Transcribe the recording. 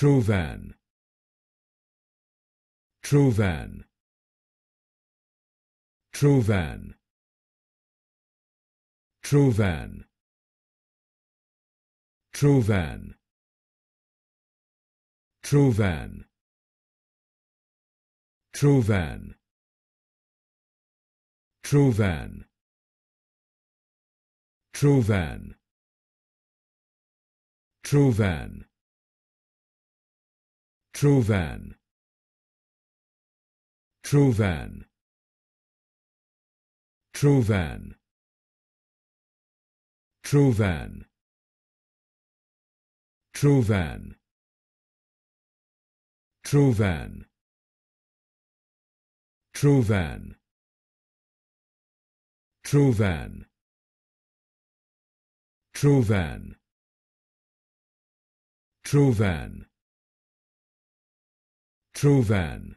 Truvan Truvan Truvan Truvan Truvan Truvan Truvan Truvan Truvan Truvan Truvan Truvan Truvan Truvan Truvan Truvan Truvan Truvan Truvan Truvan True, Van.